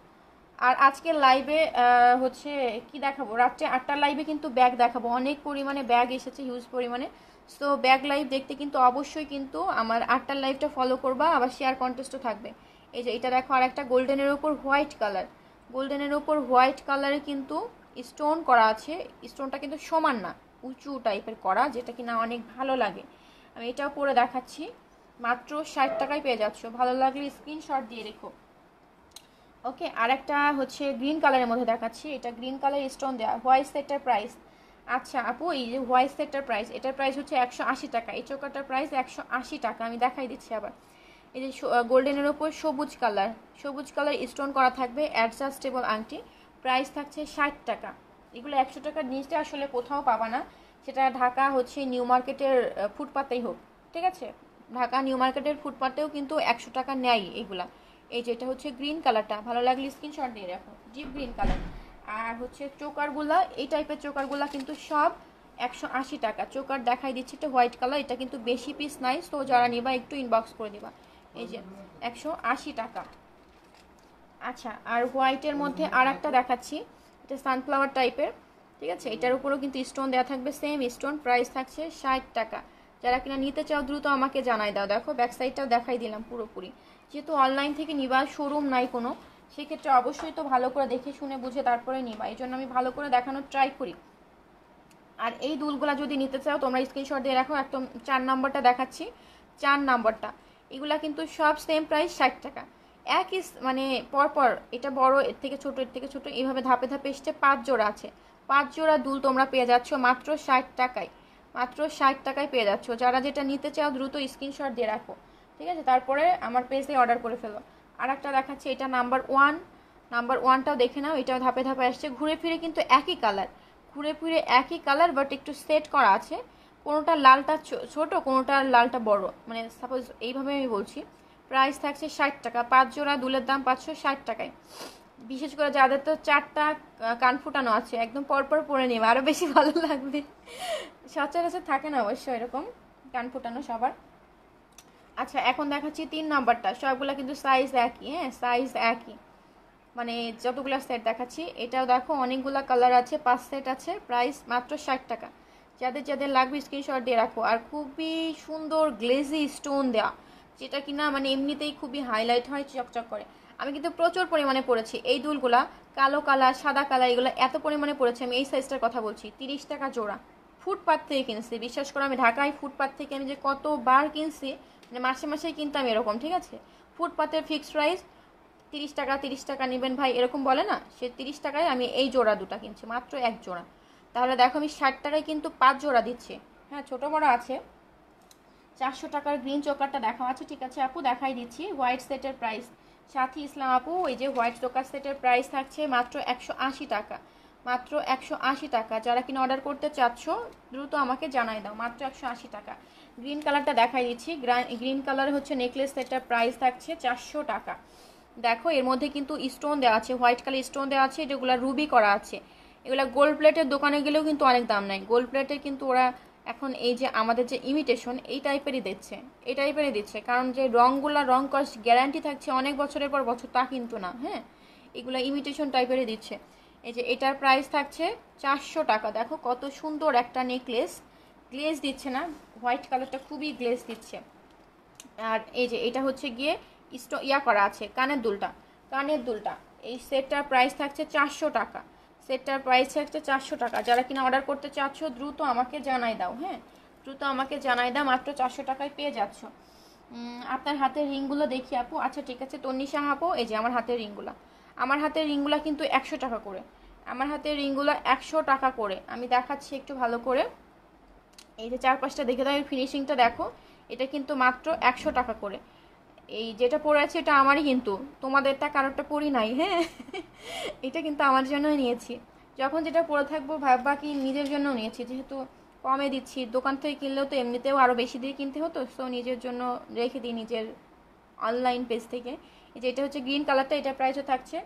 আর আজকে লাইভে হচ্ছে কি দেখাবো রাত্রে আটটার লাইভে কিন্তু ব্যাগ দেখাবো অনেক পরিমাণে ব্যাগ এসেছে হিউজ পরিমাণে সো ব্যাগ লাইভ দেখতে কিন্তু অবশ্যই কিন্তু আমার আটটার লাইভটা ফলো করবা আবার শেয়ার কন্টেস্টও থাকবে এই যে এটা দেখো আর একটা গোল্ডেনের ওপর হোয়াইট কালার গোল্ডেনের ওপর হোয়াইট কালারে কিন্তু স্টোন করা আছে স্টোনটা কিন্তু সমান না উঁচু টাইপের করা যেটা কিনা অনেক ভালো লাগে আমি এটাও পরে দেখাচ্ছি মাত্র ষাট টাকায় পেয়ে যাচ্ছ ভালো লাগলে স্ক্রিনশট দিয়ে রেখো ওকে আর একটা হচ্ছে গ্রিন কালারের মধ্যে দেখাচ্ছি এটা গ্রিন কালার স্টোন দেওয়া হোয়াইট সেটটার প্রাইস আচ্ছা আপু এই যে হোয়াইট সেটটার প্রাইস এটার প্রাইস হচ্ছে একশো টাকা এই চৌকাটার প্রাইস একশো টাকা আমি দেখাই দিচ্ছি আবার এই যে গোল্ডেনের ওপর সবুজ কালার সবুজ কালার স্টোন করা থাকবে অ্যাডজাস্টেবল আংটি প্রাইস থাকছে ষাট টাকা এগুলো একশো টাকার নিচে আসলে কোথাও পাবা না সেটা ঢাকা হচ্ছে নিউ মার্কেটের ফুটপাতেই হোক ঠিক আছে ঢাকা নিউ মার্কেটের ফুটপাতেও কিন্তু একশো টাকা নেয় এগুলা এই যে এটা হচ্ছে গ্রিন কালারটা ভালো লাগলে স্ক্রিনশট দিয়ে রাখো ডিপ গ্রিন কালার আর হচ্ছে চোকারগুলা এই টাইপের চোকারগুলা কিন্তু সব একশো আশি টাকা চোকার দেখাই দিচ্ছে এটা হোয়াইট কালার এটা কিন্তু বেশি পিস নাই সো যারা নিবা একটু ইনবক্স করে দিবা এই যে একশো আশি টাকা আচ্ছা আর হোয়াইটের মধ্যে আর একটা দেখাচ্ছি এটা সানফ্লাওয়ার টাইপের ঠিক আছে এটার উপরেও কিন্তু স্টোন দেওয়া থাকবে সেম স্টোন প্রাইস থাকছে ষাট টাকা যারা কিনা নিতে চাও দ্রুত আমাকে জানাই দাও দেখো ব্যাক দেখাই দিলাম পুরোপুরি যেহেতু অনলাইন থেকে নিবা শোরুম নাই কোনো সেক্ষেত্রে অবশ্যই তো ভালো করে দেখে শুনে বুঝে তারপরে নিবা এই জন্য আমি ভালো করে দেখানোর ট্রাই করি আর এই দুলগুলা যদি নিতে চাও তোমরা স্ক্রিনশট দিয়ে রাখো একদম চার নম্বরটা দেখাচ্ছি চার নম্বরটা এগুলা কিন্তু সব সেম প্রাইস ষাট টাকা এক মানে পরপর এটা বড় এর থেকে ছোট এর থেকে ছোট এইভাবে ধাপে ধাপে এসছে পাঁচ জোড়া আছে পাঁচ জোড়া দুল তোমরা পেয়ে যাচ্ছ মাত্র ষাট টাকায় মাত্র ষাট টাকায় পেয়ে যাচ্ছ যারা যেটা নিতে চাও দ্রুত স্ক্রিনশট দিয়ে রাখো ঠিক আছে তারপরে আমার পেজে অর্ডার করে ফেলো আর একটা দেখাচ্ছে এটা নাম্বার ওয়ান নাম্বার ওয়ানটাও দেখে নাও এটাও ধাপে ধাপে আসছে ঘুরে ফিরে কিন্তু একই কালার ঘুরে ফিরে একই কালার বাট একটু সেট করা আছে কোনোটা লালটা ছোট কোনোটা লালটা বড় মানে সাপোজ এইভাবে আমি বলছি প্রাইস থাকছে ষাট টাকা পাঁচ জোড়া দুলের দাম পাঁচশো ষাট টাকায় বিশেষ করে যাদের তো চারটা কান ফুটানো আছে একদম পরপর পরে নেবে আরও বেশি ভালো লাগবে সচরাচর থাকে না অবশ্য এরকম কান ফুটানো সবার আচ্ছা এখন দেখাচ্ছি তিন নম্বরটা সবগুলো কিন্তু সাইজ একই হ্যাঁ সাইজ একই মানে যতগুলো সেট দেখাচ্ছি এটাও দেখো অনেকগুলো কালার আছে পাঁচ সেট আছে প্রাইস মাত্র ষাট টাকা যাদের যাদের লাগবে স্ক্রিনশট দিয়ে রাখো আর খুবই সুন্দর গ্লেজি স্টোন দেওয়া যেটা কিনা মানে এমনিতেই খুবই হাইলাইট হয় চকচক করে আমি কিন্তু প্রচুর পরিমাণে পড়েছি এই দুলগুলা কালো কালার সাদা কালার এগুলো এত পরিমাণে পড়েছে আমি এই সাইজটার কথা বলছি তিরিশ টাকা জোড়া ফুটপাথ থেকে কিনছি বিশ্বাস করো আমি ঢাকায় ফুটপাথ থেকে আমি যে কতবার কিনছি মানে মাসে মাসেই কিনতাম এরকম ঠিক আছে ফুটপাথের ফিক্সড প্রাইস তিরিশ টাকা তিরিশ টাকা নেবেন ভাই এরকম বলে না সে তিরিশ টাকায় আমি এই জোড়া দুটা কিনছি মাত্র এক জোড়া তাহলে দেখো আমি ষাট টাকায় কিন্তু পাঁচ জোড়া দিচ্ছি হ্যাঁ ছোট বড় আছে চারশো টাকার গ্রিন চোকারটা দেখা আছে ঠিক আছে আপু দেখাই দিচ্ছি হোয়াইট সেটের প্রাইস সাথী ইসলাম আপু ওই যে হোয়াইট চোকার সেটের প্রাইস থাকছে মাত্র একশো আশি টাকা মাত্র একশো আশি টাকা যারা কিনা অর্ডার করতে চাচ্ছ দ্রুত আমাকে জানাই দাও মাত্র একশো আশি টাকা গ্রিন কালারটা দেখাই দিচ্ছি গ্রিন কালার হচ্ছে নেকলেস সেটের প্রাইস থাকছে চারশো টাকা দেখো এর মধ্যে কিন্তু স্টোন দেওয়া আছে হোয়াইট কালার স্টোন দেওয়া আছে যেগুলো রুবি করা আছে এগুলো গোল্ড প্লেটের দোকানে গেলেও কিন্তু অনেক দাম নাই গোল্ড প্লেটের কিন্তু ওরা এখন এই যে আমাদের যে ইমিটেশন এই টাইপেরই দিচ্ছে এই টাইপেরই দিচ্ছে কারণ যে রঙগুলো রং কস্ট গ্যারান্টি থাকছে অনেক বছরের পর বছর তা কিন্তু না হ্যাঁ এগুলো ইমিটেশন টাইপেরই দিচ্ছে এই যে এটার প্রাইস থাকছে চারশো টাকা দেখো কত সুন্দর একটা নেকলেস গ্লেজ দিচ্ছে না হোয়াইট কালারটা খুবই গ্লেজ দিচ্ছে আর এই যে এটা হচ্ছে গিয়ে ইয়া করা আছে কানের দুলটা কানের দুলটা এই সেটটার প্রাইস থাকছে চারশো টাকা সেটটার প্রাইস হচ্ছে চারশো টাকা যারা কিনা অর্ডার করতে চাচ্ছ দ্রুত আমাকে জানাই দাও হ্যাঁ দ্রুত আমাকে জানাই দাও মাত্র চারশো টাকায় পেয়ে যাচ্ছ আপনার হাতের রিংগুলো দেখি আপু আচ্ছা ঠিক আছে তন্নিশা আপু এই যে আমার হাতের রিংগুলো আমার হাতের রিংগুলো কিন্তু একশো টাকা করে আমার হাতের রিংগুলো একশো টাকা করে আমি দেখাচ্ছি একটু ভালো করে এই যে চার পাঁচটা দেখে দাও ফিনিশিংটা দেখো এটা কিন্তু মাত্র একশো টাকা করে এই যেটা পরে আছে এটা আমারই কিন্তু তোমাদেরটা কারোরটা পরি নাই হ্যাঁ এটা কিন্তু আমার জন্যই নিয়েছি যখন যেটা পরে থাকবো ভাববা কি নিজের জন্য নিয়েছি যেহেতু কমে দিচ্ছি দোকান থেকে কিনলেও তো এমনিতেও আরও বেশি দিয়ে কিনতে হতো সো নিজের জন্য রেখে দিই নিজের অনলাইন পেজ থেকে এই যে এটা হচ্ছে গ্রিন কালারটা এটা প্রাইসও থাকছে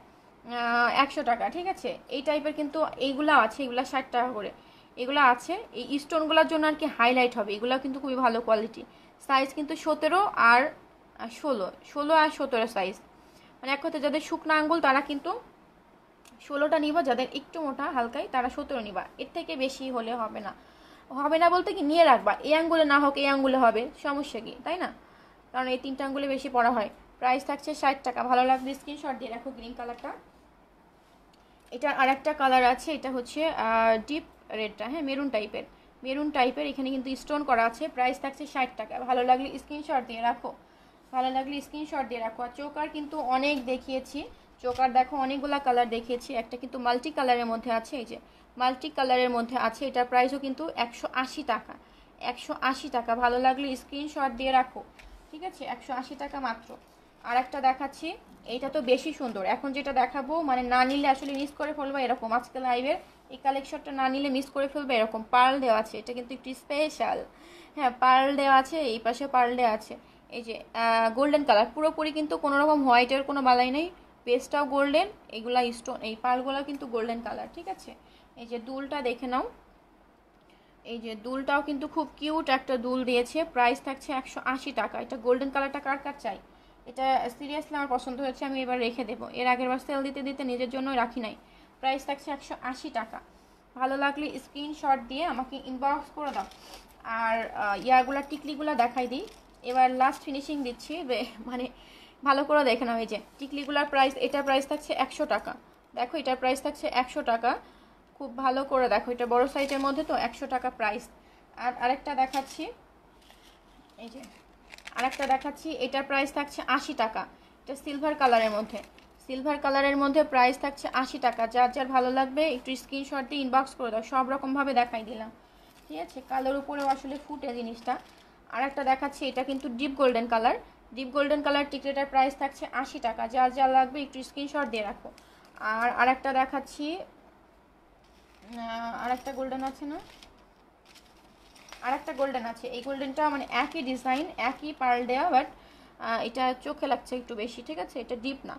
একশো টাকা ঠিক আছে এই টাইপের কিন্তু এইগুলো আছে এগুলো ষাট টাকা করে এগুলো আছে এই স্টোনগুলোর জন্য আর কি হাইলাইট হবে এগুলো কিন্তু খুবই ভালো কোয়ালিটি সাইজ কিন্তু সতেরো আর ষোলো ষোলো আর সতেরো সাইজ মানে এক কথা যাদের শুকনা আঙ্গুল তারা কিন্তু ষোলোটা নিবা যাদের একটু মোটা হালকাই তারা সতেরো নিবা এর থেকে বেশি হলে হবে না হবে না বলতে কি নিয়ে রাখবা এই আঙ্গুলে না হোক এই আঙ্গুলে হবে সমস্যা কি তাই না কারণ এই তিনটা আঙ্গুলে বেশি পড়া হয় প্রাইস থাকছে ষাট টাকা ভালো লাগবে স্ক্রিনশট দিয়ে রাখো গ্রিন কালারটা এটা আর একটা কালার আছে এটা হচ্ছে ডিপ রেডটা হ্যাঁ মেরুন টাইপের মেরুন টাইপের এখানে কিন্তু স্টোন করা আছে প্রাইস থাকছে ষাট টাকা ভালো লাগলে স্ক্রিনশট দিয়ে রাখো ভালো লাগলে স্ক্রিনশট দিয়ে রাখো আর চোকার কিন্তু অনেক দেখিয়েছি চোকার দেখো অনেকগুলা কালার দেখিয়েছি একটা কিন্তু মাল্টি কালারের মধ্যে আছে এই যে মাল্টি কালারের মধ্যে আছে এটার প্রাইসও কিন্তু একশো টাকা একশো টাকা ভালো লাগলে স্ক্রিনশট দিয়ে রাখো ঠিক আছে একশো টাকা মাত্র আর একটা দেখাচ্ছি এইটা তো বেশি সুন্দর এখন যেটা দেখাবো মানে না নিলে আসলে মিস করে ফেলবো এরকম আজকে লাইভের এই কালেকশনটা না নিলে মিস করে ফেলবে এরকম পার্ল দেওয়া আছে এটা কিন্তু একটি স্পেশাল হ্যাঁ পার্ল দেওয়া আছে এই পাশে পার্ল দেওয়া আছে এই যে গোল্ডেন কালার পুরোপুরি কিন্তু কোনো রকম হোয়াইটের কোনো বালাই নেই পেস্টটাও গোল্ডেন এগুলা স্টোন এই পালগুলো কিন্তু গোল্ডেন কালার ঠিক আছে এই যে দুলটা দেখে নাও এই যে দুলটাও কিন্তু খুব কিউট একটা দুল দিয়েছে প্রাইস থাকছে একশো টাকা এটা গোল্ডেন কালারটা কার কার চাই এটা সিরিয়াসলি আমার পছন্দ হয়েছে আমি এবার রেখে দেবো এর আগের বার সেল দিতে দিতে নিজের জন্যই রাখি নাই প্রাইস থাকছে একশো টাকা ভালো লাগলে স্ক্রিনশট দিয়ে আমাকে ইনবক্স করে দাও আর ইয়াগুলা টিকলিগুলো দেখাই দিই এবার লাস্ট ফিনিশিং দিচ্ছি মানে ভালো করে দেখে নাও এই যে টিকলিগুলার প্রাইস এটা প্রাইস থাকছে একশো টাকা দেখো এটার প্রাইস থাকছে একশো টাকা খুব ভালো করে দেখো এটা বড় সাইজের মধ্যে তো একশো টাকা প্রাইস আর আরেকটা দেখাচ্ছি এই যে আরেকটা দেখাচ্ছি এটার প্রাইস থাকছে আশি টাকা এটা সিলভার কালারের মধ্যে সিলভার কালারের মধ্যে প্রাইস থাকছে আশি টাকা যার যার ভালো লাগবে একটু স্ক্রিনশট দিয়ে ইনবক্স করে দাও সব রকমভাবে দেখাই দিলাম ঠিক আছে কালোর উপরেও আসলে ফুটে জিনিসটা আর একটা দেখাচ্ছি এটা কিন্তু deep golden colour deep golden colour টিকিটের প্রাইস থাকছে আশি টাকা যা যা লাগবে একটু স্ক্রিনশট দিয়ে রাখো আর আরেকটা দেখাচ্ছি আরেকটা গোল্ডেন আছে না আরেকটা গোল্ডেন আছে এই গোল্ডেনটা মানে একই ডিজাইন একই পার্ল দেওয়া বাট এটা চোখে লাগছে একটু বেশি ঠিক আছে এটা ডিপ না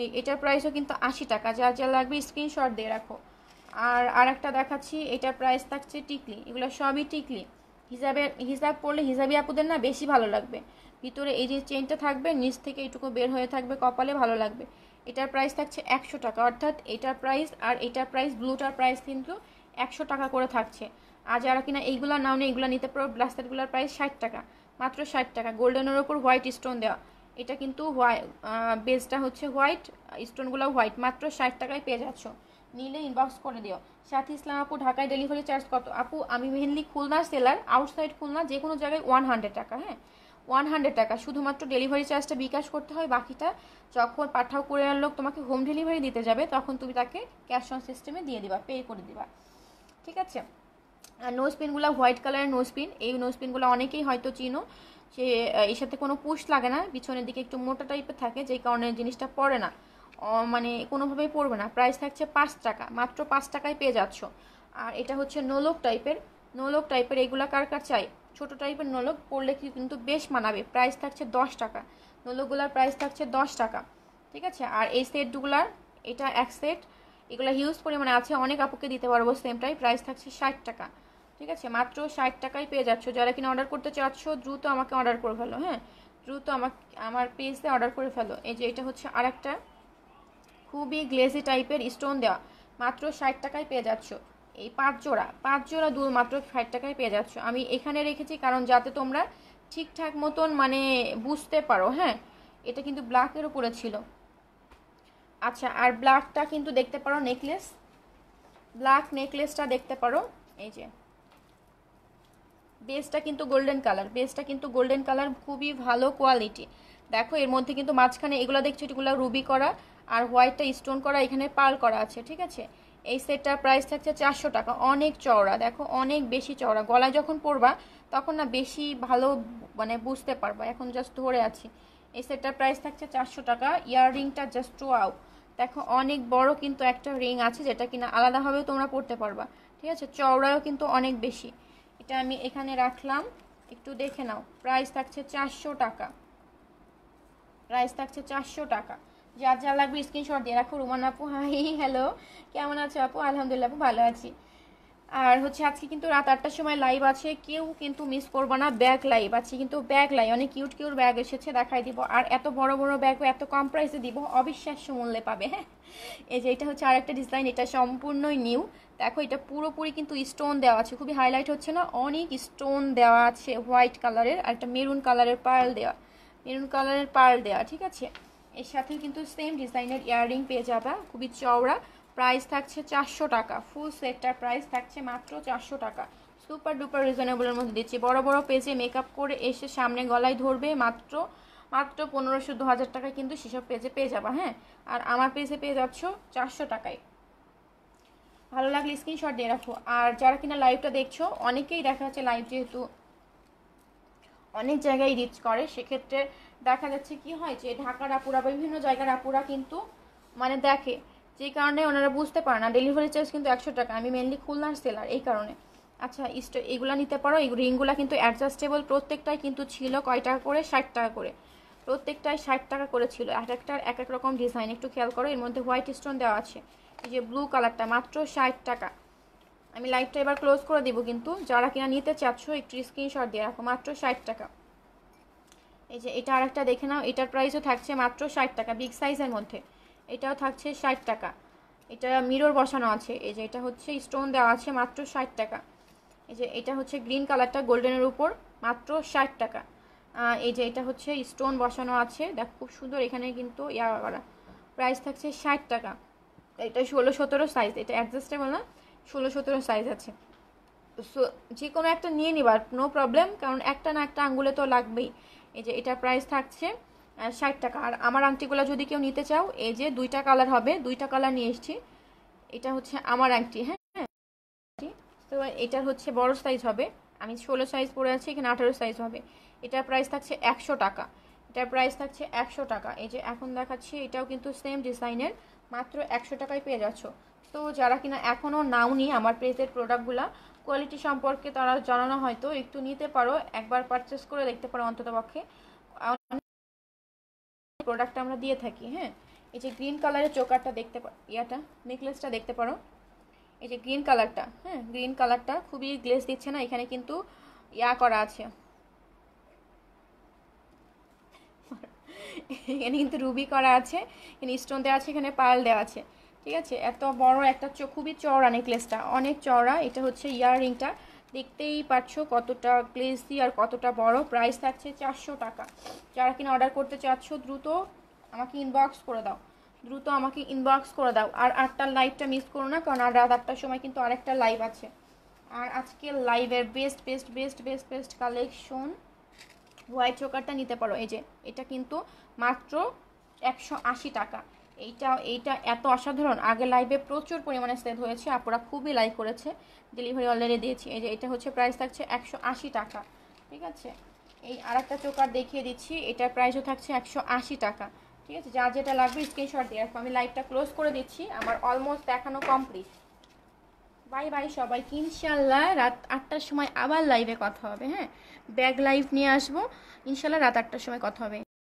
এই এটার প্রাইসও কিন্তু আশি টাকা যা যা লাগবে স্ক্রিনশট দিয়ে রাখো আর আরেকটা দেখাচ্ছি এটার প্রাইস থাকছে টিকলি এগুলো সবই টিকলি হিসাবে হিসাব পড়লে হিসাবি আপুদের না বেশি ভালো লাগবে ভিতরে এই যে চেনটা থাকবে নিচ থেকে এইটুকু বের হয়ে থাকবে কপালে ভালো লাগবে এটার প্রাইস থাকছে একশো টাকা অর্থাৎ এটার প্রাইস আর এটার প্রাইস ব্লুটার প্রাইস কিন্তু একশো টাকা করে থাকছে আর যারা কিনা এইগুলো নাও নিয়ে এইগুলো নিতে পারো ব্লাস্টারগুলোর প্রাইস ষাট টাকা মাত্র ষাট টাকা গোল্ডেনের ওপর হোয়াইট স্টোন দেওয়া এটা কিন্তু বেসটা হচ্ছে হোয়াইট স্টোনগুলো হোয়াইট মাত্র ষাট টাকায় পেয়ে যাচ্ছ নিলে ইনবক্স করে দিও সাথে ইসলাম আপু ঢাকায় ডেলিভারি চার্জ কত আপু আমি মেনলি খুলনার সেলার আউটসাইড খুলনা যে কোনো জায়গায় ওয়ান হান্ড্রেড টাকা হ্যাঁ ওয়ান হান্ড্রেড টাকা শুধুমাত্র ডেলিভারি চার্জটা বিকাশ করতে হয় বাকিটা যখন পাঠাও করে লোক তোমাকে হোম ডেলিভারি দিতে যাবে তখন তুমি তাকে ক্যাশ অন সিস্টেমে দিয়ে দিবা পে করে দিবা ঠিক আছে আর নোজ পিনগুলো হোয়াইট কালারের নোজ পিন এই নোজ পিনগুলো অনেকেই হয়তো চিনো সে এর সাথে কোনো পুশ লাগে না পিছনের দিকে একটু মোটা টাইপের থাকে যেই কারণে জিনিসটা পড়ে না মানে কোনোভাবেই পড়বে না প্রাইস থাকছে পাঁচ টাকা মাত্র পাঁচ টাকায় পেয়ে যাচ্ছ আর এটা হচ্ছে নোলক টাইপের নোলক টাইপের এগুলা কার কার চাই ছোটো টাইপের নোলক পড়লে কিন্তু বেশ মানাবে প্রাইস থাকছে দশ টাকা নোলকগুলার প্রাইস থাকছে দশ টাকা ঠিক আছে আর এই সেটগুলার এটা এক সেট এগুলো হিউজ পরিমাণে আছে অনেক আপুকে দিতে পারবো সেমটাই প্রাইস থাকছে ষাট টাকা ঠিক আছে মাত্র ষাট টাকায় পেয়ে যাচ্ছ যারা কিনা অর্ডার করতে চাচ্ছ দ্রুত আমাকে অর্ডার করে ফেলো হ্যাঁ দ্রুত আমাকে আমার পেজে অর্ডার করে ফেলো এই যে এটা হচ্ছে আর একটা খুবই গ্লেজি টাইপের স্টোন দেওয়া মাত্র ষাট টাকায় পেয়ে যাচ্ছ এই পাঁচ জোড়া পাঁচ জোড়া দুল মাত্র ষাট টাকায় পেয়ে যাচ্ছ আমি এখানে রেখেছি কারণ যাতে তোমরা ঠিকঠাক মতন মানে বুঝতে পারো হ্যাঁ এটা কিন্তু ব্ল্যাকের উপরে ছিল আচ্ছা আর ব্ল্যাকটা কিন্তু দেখতে পারো নেকলেস ব্ল্যাক নেকলেসটা দেখতে পারো এই যে বেসটা কিন্তু গোল্ডেন কালার বেসটা কিন্তু গোল্ডেন কালার খুবই ভালো কোয়ালিটি দেখো এর মধ্যে কিন্তু মাঝখানে এগুলো দেখছো এগুলো রুবি করা আর হোয়াইটটা স্টোন করা এখানে পার করা আছে ঠিক আছে এই সেটটার প্রাইস থাকছে চারশো টাকা অনেক চওড়া দেখো অনেক বেশি চওড়া গলায় যখন পরবা তখন না বেশি ভালো মানে বুঝতে পারবা এখন জাস্ট ধরে আছি এই সেটটার প্রাইস থাকছে চারশো টাকা ইয়াররিংটা জাস্ট আউ দেখো অনেক বড় কিন্তু একটা রিং আছে যেটা কিনা আলাদাভাবেও তোমরা পড়তে পারবা ঠিক আছে চওড়াও কিন্তু অনেক বেশি এটা আমি এখানে রাখলাম একটু দেখে নাও প্রাইস থাকছে চারশো টাকা প্রাইস থাকছে চারশো টাকা যার যা লাগবে স্ক্রিনশট দিয়ে রাখো রুমান আপু হাই হ্যালো কেমন আছো আপু আলহামদুলিল্লাহ আপু ভালো আছি আর হচ্ছে আজকে কিন্তু রাত আটটার সময় লাইভ আছে কেউ কিন্তু মিস করবো না ব্যাগ লাইভ আছে কিন্তু ব্যাগ লাইভ অনেক কিউট কিউট ব্যাগ এসেছে দেখাই দিব আর এত বড় বড় ব্যাগও এত কম প্রাইসে দিব অবিশ্বাস্য মূল্যে পাবে হ্যাঁ এই যে এটা হচ্ছে আরেকটা ডিজাইন এটা সম্পূর্ণই নিউ দেখো এটা পুরোপুরি কিন্তু স্টোন দেওয়া আছে খুবই হাইলাইট হচ্ছে না অনেক স্টোন দেওয়া আছে হোয়াইট কালারের আর একটা মেরুন কালারের পার্ল দেওয়া মেরুন কালারের পার্ল দেওয়া ঠিক আছে এর সাথে কিন্তু সেম ডিজাইনের ইয়াররিং পেয়ে যাবা খুবই চওড়া প্রাইস থাকছে চারশো টাকা ফুল সেটটার প্রাইস থাকছে মাত্র চারশো টাকা সুপার ডুপার রিজনেবলের মধ্যে দিচ্ছি বড় বড় পেজে মেকআপ করে এসে সামনে গলায় ধরবে মাত্র মাত্র পনেরোশো দু হাজার টাকায় কিন্তু সেসব পেজে পেয়ে যাবা হ্যাঁ আর আমার পেজে পেয়ে যাচ্ছ চারশো টাকায় ভালো লাগলে স্ক্রিনশট দিয়ে রাখো আর যারা কিনা লাইভটা দেখছো অনেকেই দেখা যাচ্ছে লাইভ যেহেতু অনেক জায়গায় রিচ করে সেক্ষেত্রে দেখা যাচ্ছে কি হয় যে ঢাকার আপুরা বিভিন্ন জায়গার আপুরা কিন্তু মানে দেখে যে কারণে ওনারা বুঝতে পারে না ডেলিভারি চার্জ কিন্তু একশো টাকা আমি মেনলি খুলনার সেলার এই কারণে আচ্ছা ইস্ট এগুলো নিতে পারো এই রিংগুলো কিন্তু অ্যাডজাস্টেবল প্রত্যেকটাই কিন্তু ছিল কয় টাকা করে ষাট টাকা করে প্রত্যেকটাই ষাট টাকা করে ছিল এক একটার এক এক রকম ডিজাইন একটু খেয়াল করো এর মধ্যে হোয়াইট স্টোন দেওয়া আছে এই যে ব্লু কালারটা মাত্র ষাট টাকা আমি লাইটটা এবার ক্লোজ করে দিব কিন্তু যারা কিনা নিতে চাচ্ছো একটু স্ক্রিনশট দিয়ে রাখো মাত্র ষাট টাকা এই যে এটা আরেকটা দেখে নাও এটার প্রাইসও থাকছে মাত্র ষাট টাকা বিগ সাইজের মধ্যে এটাও থাকছে ষাট টাকা এটা মিরর বসানো আছে এই যে এটা হচ্ছে স্টোন দেওয়া আছে মাত্র ষাট টাকা এই যে এটা হচ্ছে গ্রিন কালারটা গোল্ডেনের উপর মাত্র ষাট টাকা এই যে এটা হচ্ছে স্টোন বসানো আছে দেখ খুব সুন্দর এখানে কিন্তু ইয়া করা প্রাইস থাকছে ষাট টাকা এটা ষোলো সতেরো সাইজ এটা অ্যাডজাস্টেবল না ষোলো সতেরো সাইজ আছে সো যে কোনো একটা নিয়ে নিবার নো প্রবলেম কারণ একটা না একটা আঙ্গুলে তো লাগবেই এই যে এটা প্রাইস থাকছে ষাট টাকা আর আমার আংটিগুলো যদি কেউ নিতে চাও এই যে দুইটা কালার হবে দুইটা কালার নিয়ে এসছি এটা হচ্ছে আমার আংটি হ্যাঁ তো এটার হচ্ছে বড় সাইজ হবে আমি ষোলো সাইজ পরে আছি এখানে আঠারো সাইজ হবে এটার প্রাইস থাকছে একশো টাকা এটার প্রাইস থাকছে একশো টাকা এই যে এখন দেখাচ্ছি এটাও কিন্তু সেম ডিজাইনের মাত্র একশো টাকায় পেয়ে যাচ্ছ তো যারা কিনা এখনও নাওনি আমার পেজের প্রোডাক্টগুলো কোয়ালিটি সম্পর্কে তারা জানানো হয়তো একটু নিতে পারো একবার পারচেস করে দেখতে পারো অন্ততপক্ষে প্রোডাক্ট আমরা দিয়ে থাকি হ্যাঁ এই যে গ্রিন কালারের চোকারটা দেখতে ইয়াটা নেকলেসটা দেখতে পারো এই যে গ্রিন কালারটা হ্যাঁ গ্রিন কালারটা খুবই গ্লেস দিচ্ছে না এখানে কিন্তু ইয়া করা আছে এখানে কিন্তু রুবি করা আছে এখানে স্টোন দেওয়া আছে এখানে পাল দেওয়া আছে ঠিক আছে এত বড় একটা খুবই চওড়া নেকলেসটা অনেক চওড়া এটা হচ্ছে ইয়াররিংটা দেখতেই পাচ্ছ কতটা গ্লেসি আর কতটা বড় প্রাইস থাকছে চারশো টাকা যারা কিনা অর্ডার করতে চাচ্ছ দ্রুত আমাকে ইনবক্স করে দাও দ্রুত আমাকে ইনবক্স করে দাও আর আটটার লাইভটা মিস করো না কারণ আর রাত আটটার সময় কিন্তু আরেকটা লাইভ আছে আর আজকে লাইভের best best best best best collection white চোকারটা নিতে পারো এই যে এটা কিন্তু মাত্র একশো টাকা এইটা এইটা এত অসাধারণ আগে লাইভে প্রচুর পরিমাণে সেল হয়েছে আপুরা খুবই লাইক করেছে ডেলিভারি অলরেডি দিয়েছি এই যে এটা হচ্ছে প্রাইস থাকছে একশো টাকা ঠিক আছে এই আর একটা চোকার দেখিয়ে দিচ্ছি এটার প্রাইসও থাকছে একশো টাকা ঠিক আছে যা যেটা লাগবে স্ক্রিনশট দিয়ে আমি লাইভটা ক্লোজ করে দিচ্ছি আমার অলমোস্ট দেখানো কমপ্লিট বাই বাই সবাই ইনশাল্লাহ রাত আটটার সময় আবার লাইভে কথা হবে হ্যাঁ ব্যাগ লাইভ নিয়ে আসবো ইনশাল্লাহ রাত আটটার সময় কথা হবে